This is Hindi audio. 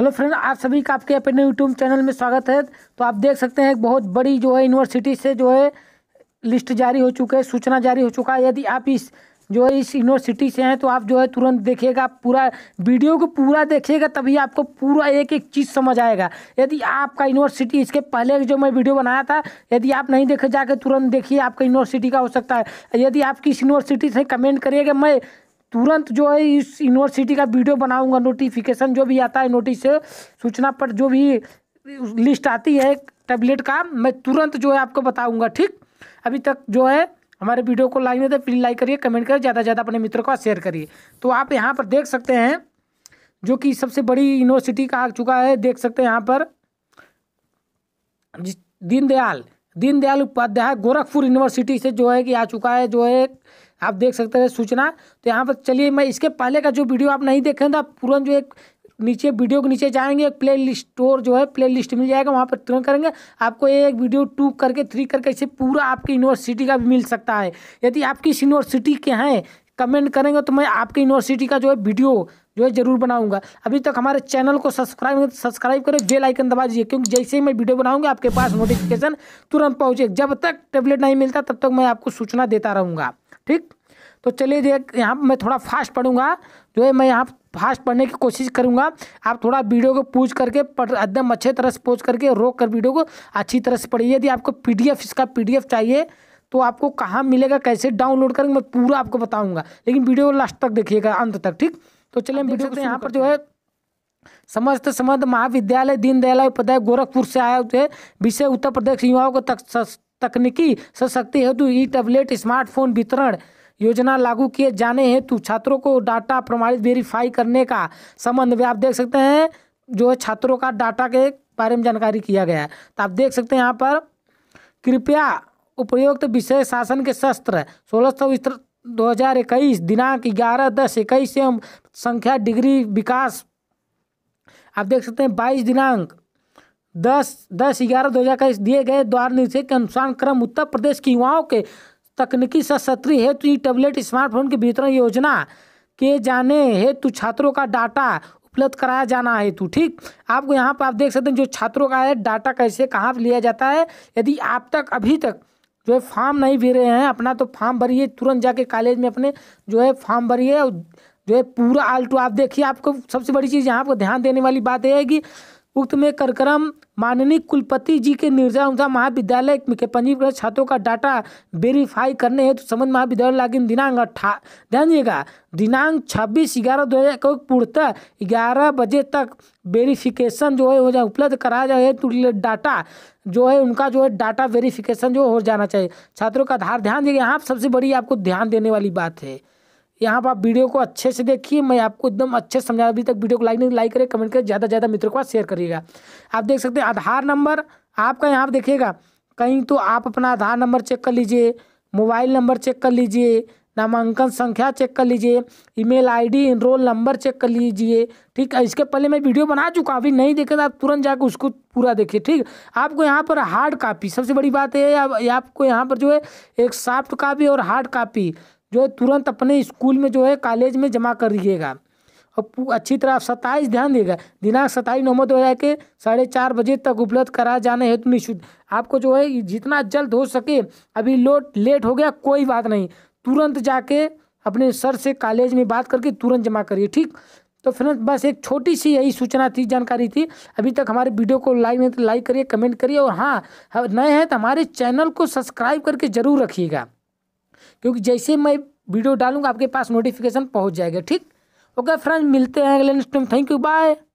हेलो फ्रेंड आप सभी का आपके अपने यूट्यूब चैनल में स्वागत है तो आप देख सकते हैं एक बहुत बड़ी जो है यूनिवर्सिटी से जो है लिस्ट जारी हो चुका है सूचना जारी हो चुका है यदि आप इस जो है इस यूनिवर्सिटी से हैं तो आप जो है तुरंत देखिएगा पूरा वीडियो को पूरा देखिएगा तभी आपको पूरा एक एक चीज़ समझ आएगा यदि आपका यूनिवर्सिटी इसके पहले जो मैं वीडियो बनाया था यदि आप नहीं देखे जाके तुरंत देखिए आपका यूनिवर्सिटी का हो सकता है यदि आप किस यूनिवर्सिटी से कमेंट करिएगा मैं तुरंत जो है इस यूनिवर्सिटी का वीडियो बनाऊंगा नोटिफिकेशन जो भी आता है नोटिस सूचना पर जो भी लिस्ट आती है टैबलेट का मैं तुरंत जो है आपको बताऊंगा ठीक अभी तक जो है हमारे वीडियो को लाइक नहीं दे प्लीज़ लाइक करिए कमेंट करिए ज़्यादा से ज़्यादा अपने मित्रों का शेयर करिए तो आप यहाँ पर देख सकते हैं जो कि सबसे बड़ी यूनिवर्सिटी का आ चुका है देख सकते हैं यहाँ पर दीनदयाल दीनदयाल उपाध्याय गोरखपुर यूनिवर्सिटी से जो है कि आ चुका है जो है आप देख सकते हैं सूचना तो यहाँ पर चलिए मैं इसके पहले का जो वीडियो आप नहीं देखें तो आप तुरंत जो एक नीचे वीडियो के नीचे जाएंगे एक प्ले लिस्ट स्टोर जो है प्ले लिस्ट मिल जाएगा वहाँ पर तुरंत करेंगे आपको एक वीडियो टू करके थ्री करके इसे पूरा आपकी यूनिवर्सिटी का भी मिल सकता है यदि आप किस यूनिवर्सिटी के हैं कमेंट करेंगे तो मैं आपके यूनिवर्सिटी का जो है वीडियो जो है जरूर बनाऊंगा अभी तक हमारे चैनल को सब्सक्राइब सब्सक्राइब करें बेल आइकन दबा दीजिए क्योंकि जैसे ही मैं वीडियो बनाऊंगा आपके पास नोटिफिकेशन तुरंत पहुँचे जब तक टेबलेट नहीं मिलता तब तक मैं आपको सूचना देता रहूँगा ठीक तो चलिए यहाँ पर मैं थोड़ा फास्ट पढ़ूंगा जो है मैं यहाँ फास्ट पढ़ने की कोशिश करूँगा आप थोड़ा वीडियो को पूछ करके पढ़ एकदम अच्छे तरह से पूज करके रोक कर वीडियो को अच्छी तरह से पढ़िए यदि आपको पी इसका पी चाहिए तो आपको कहाँ मिलेगा कैसे डाउनलोड करेंगे मैं पूरा आपको बताऊँगा लेकिन वीडियो लास्ट तक देखिएगा अंत तक ठीक तो चलिए वीडियो वीडियो यहाँ पर जो है समस्त समस्त महाविद्यालय दीनदयाल उपाध्याय गोरखपुर से आया हुए विषय उत्तर प्रदेश युवाओं को तक, तकनीकी सशक्ति हेतु ई टैबलेट स्मार्टफोन वितरण योजना लागू किए जाने हेतु छात्रों को डाटा प्रमाणित वेरीफाई करने का संबंध में आप देख सकते हैं जो है छात्रों का डाटा के बारे में जानकारी किया गया है तो आप देख सकते हैं यहाँ पर कृपया उपयुक्त विषय शासन के शस्त्र सोलह सौ दो हजार इक्कीस दिनांक ग्यारह दस इक्कीस एवं संख्या डिग्री विकास आप देख सकते हैं बाईस दिनांक दस दस ग्यारह दो हजार इक्कीस दिए गए द्वार निर्देश के अनुसार क्रम उत्तर प्रदेश की युवाओं के तकनीकी सशस्त्री हेतु ई टैबलेट स्मार्टफोन के वितरण योजना के जाने हेतु छात्रों का डाटा उपलब्ध कराया जाना हेतु ठीक आपको यहाँ पर आप देख सकते हैं जो छात्रों का है डाटा कैसे कहाँ पर लिया जाता है यदि आप तक अभी तक जो है फॉर्म नहीं रहे हैं अपना तो फॉर्म भरिए तुरंत जाके कॉलेज में अपने जो है फॉर्म भरिए और जो है पूरा आल्टो आप देखिए आपको सबसे बड़ी चीज़ यहाँ पर ध्यान देने वाली बात यह है कि उक्त में कार्यक्रम माननीय कुलपति जी के निर्जा महाविद्यालय के पंजीकृत छात्रों का डाटा वेरीफाई करने हेतु तो संबंध महाविद्यालय लागिन दिनांक अट्ठा ध्यान दिएगा दिनांक छब्बीस ग्यारह दो हज़ार इक्कीस पूर्णतः ग्यारह बजे तक वेरिफिकेशन जो है हो जाए उपलब्ध कराया जाए तो डाटा जो है उनका जो है डाटा वेरिफिकेशन जो हो जाना चाहिए छात्रों का आधार ध्यान दिएगा यहाँ सबसे बड़ी आपको ध्यान देने वाली बात है यहाँ पर आप वीडियो को अच्छे से देखिए मैं आपको एकदम अच्छे समझा अभी तक वीडियो को लाइक नहीं लाइक करें कमेंट करें ज़्यादा ज़्यादा मित्रों को शेयर करिएगा आप देख सकते हैं आधार नंबर आपका यहाँ पर देखिएगा कहीं तो आप अपना आधार नंबर चेक कर लीजिए मोबाइल नंबर चेक कर लीजिए नामांकन संख्या चेक कर लीजिए email ID enrol number check कर लीजिए ठीक है इसके पहले मैं वीडियो बना चुका हूँ अभी नहीं देखे तो आप तुरंत जाकर उसको पूरा देखिए ठीक आपको यहाँ पर हार्ड कापी सबसे बड़ी बात है आपको यहाँ पर जो है एक सॉफ्ट कापी और हार्ड कापी जो है तुरंत अपने स्कूल में जो है कॉलेज में जमा कर दीजिएगा और अच्छी तरह सत्ताईस ध्यान देगा दिनांक सत्ताईस नवंबर दो हज़ार के साढ़े चार बजे तक उपलब्ध कराए जाने हेतु तो निःशुल्क आपको जो है जितना जल्द हो सके अभी लोट लेट हो गया कोई बात नहीं तुरंत जाके अपने सर से कॉलेज में बात करके तुरंत जमा करिए ठीक तो फिर बस एक छोटी सी यही सूचना थी जानकारी थी अभी तक हमारे वीडियो को लाइक नहीं तो लाइक करिए कमेंट करिए और हाँ नए हैं तो हमारे चैनल को सब्सक्राइब करके ज़रूर रखिएगा क्योंकि जैसे मैं वीडियो डालूंगा आपके पास नोटिफिकेशन पहुँच जाएगा ठीक ओके फ्रेंड्स मिलते हैं अगले next time thank you bye